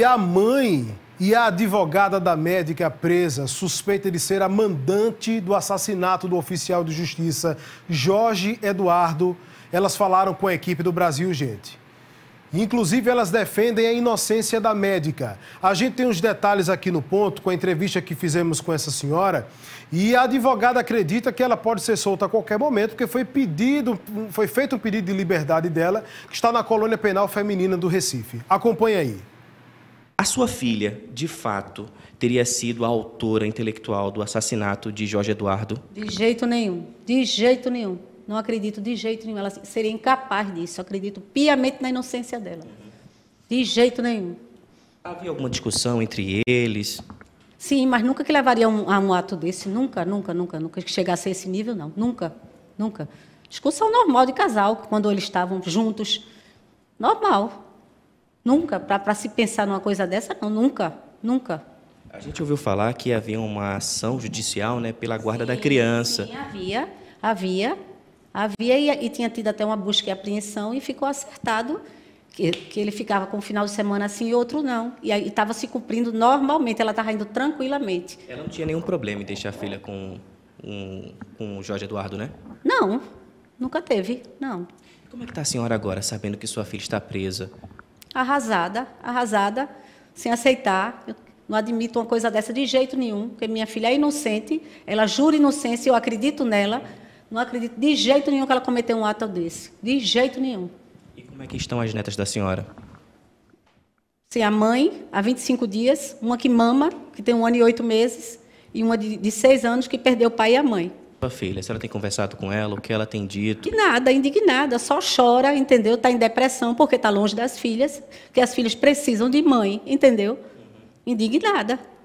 E a mãe e a advogada da médica presa, suspeita de ser a mandante do assassinato do oficial de justiça Jorge Eduardo, elas falaram com a equipe do Brasil, gente. Inclusive, elas defendem a inocência da médica. A gente tem uns detalhes aqui no ponto, com a entrevista que fizemos com essa senhora. E a advogada acredita que ela pode ser solta a qualquer momento, porque foi, pedido, foi feito um pedido de liberdade dela, que está na colônia penal feminina do Recife. Acompanhe aí. A sua filha, de fato, teria sido a autora intelectual do assassinato de Jorge Eduardo? De jeito nenhum. De jeito nenhum. Não acredito de jeito nenhum. Ela seria incapaz disso. Eu acredito piamente na inocência dela. De jeito nenhum. Havia alguma discussão entre eles? Sim, mas nunca que levaria um, a um ato desse. Nunca, nunca, nunca, nunca. Que chegasse a esse nível, não. Nunca, nunca. Discussão normal de casal, quando eles estavam juntos. Normal. Nunca. Para se pensar numa coisa dessa, não, nunca, nunca. A gente ouviu falar que havia uma ação judicial né, pela guarda sim, da criança. Sim, havia, havia, havia e, e, tinha tido até uma busca e apreensão e ficou acertado que, que ele ficava com um final de semana assim e outro não. E estava se cumprindo normalmente, ela estava indo tranquilamente. Ela não tinha nenhum problema em deixar a filha com, um, com o Jorge Eduardo, né? Não, nunca teve, não. Como é que está a senhora agora, sabendo que sua filha está presa? arrasada, arrasada, sem aceitar. Eu não admito uma coisa dessa de jeito nenhum, porque minha filha é inocente, ela jura inocência, eu acredito nela. Não acredito de jeito nenhum que ela cometeu um ato desse, de jeito nenhum. E como é que estão as netas da senhora? Sim, a mãe, há 25 dias, uma que mama, que tem um ano e oito meses, e uma de, de seis anos que perdeu o pai e a mãe sua filha? Se ela tem conversado com ela, o que ela tem dito? nada, indignada, só chora, entendeu? Está em depressão porque está longe das filhas, que as filhas precisam de mãe, entendeu? Indignada.